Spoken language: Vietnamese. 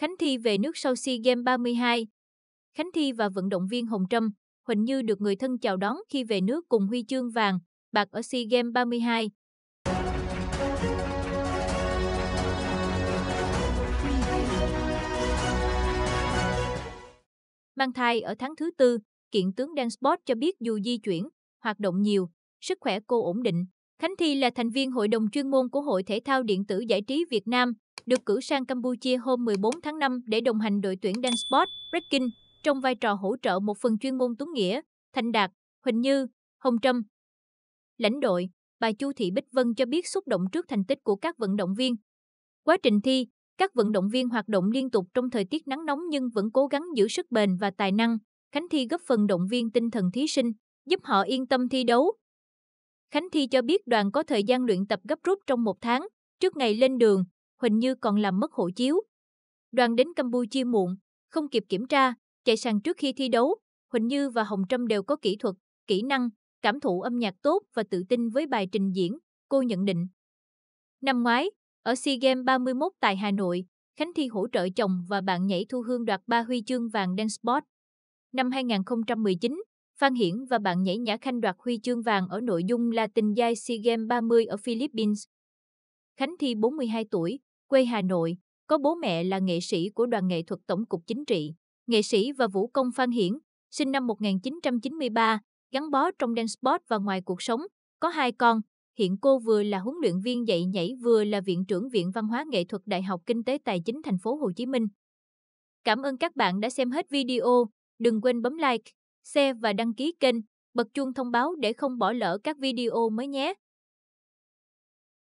Khánh Thi về nước sau SEA Games 32. Khánh Thi và vận động viên Hồng Trâm, Huỳnh Như được người thân chào đón khi về nước cùng huy chương vàng, bạc ở SEA Games 32. Mang thai ở tháng thứ tư, kiện tướng Dan Sport cho biết dù di chuyển, hoạt động nhiều, sức khỏe cô ổn định. Khánh Thi là thành viên hội đồng chuyên môn của Hội Thể thao Điện tử Giải trí Việt Nam, được cử sang Campuchia hôm 14 tháng 5 để đồng hành đội tuyển Dance Sport, Breaking, trong vai trò hỗ trợ một phần chuyên môn Tuấn Nghĩa, Thành Đạt, Huỳnh Như, Hồng Trâm. Lãnh đội, bà Chu Thị Bích Vân cho biết xúc động trước thành tích của các vận động viên. Quá trình thi, các vận động viên hoạt động liên tục trong thời tiết nắng nóng nhưng vẫn cố gắng giữ sức bền và tài năng. Khánh Thi góp phần động viên tinh thần thí sinh, giúp họ yên tâm thi đấu. Khánh Thi cho biết đoàn có thời gian luyện tập gấp rút trong một tháng, trước ngày lên đường, Huỳnh Như còn làm mất hộ chiếu. Đoàn đến Campuchia muộn, không kịp kiểm tra, chạy sàn trước khi thi đấu, Huỳnh Như và Hồng Trâm đều có kỹ thuật, kỹ năng, cảm thụ âm nhạc tốt và tự tin với bài trình diễn, cô nhận định. Năm ngoái, ở SEA Games 31 tại Hà Nội, Khánh Thi hỗ trợ chồng và bạn nhảy Thu Hương đoạt ba huy chương vàng Dance Sport. Năm 2019, Phan Hiển và bạn nhảy Nhã Khanh đoạt huy chương vàng ở nội dung Latin Giai SEA Games 30 ở Philippines. Khánh Thi 42 tuổi, quê Hà Nội, có bố mẹ là nghệ sĩ của đoàn nghệ thuật Tổng cục Chính trị. Nghệ sĩ và vũ công Phan Hiển, sinh năm 1993, gắn bó trong dance sport và ngoài cuộc sống, có hai con. Hiện cô vừa là huấn luyện viên dạy nhảy vừa là viện trưởng Viện Văn hóa Nghệ thuật Đại học Kinh tế Tài chính Thành phố Hồ Chí Minh. Cảm ơn các bạn đã xem hết video. Đừng quên bấm like, share và đăng ký kênh, bật chuông thông báo để không bỏ lỡ các video mới nhé.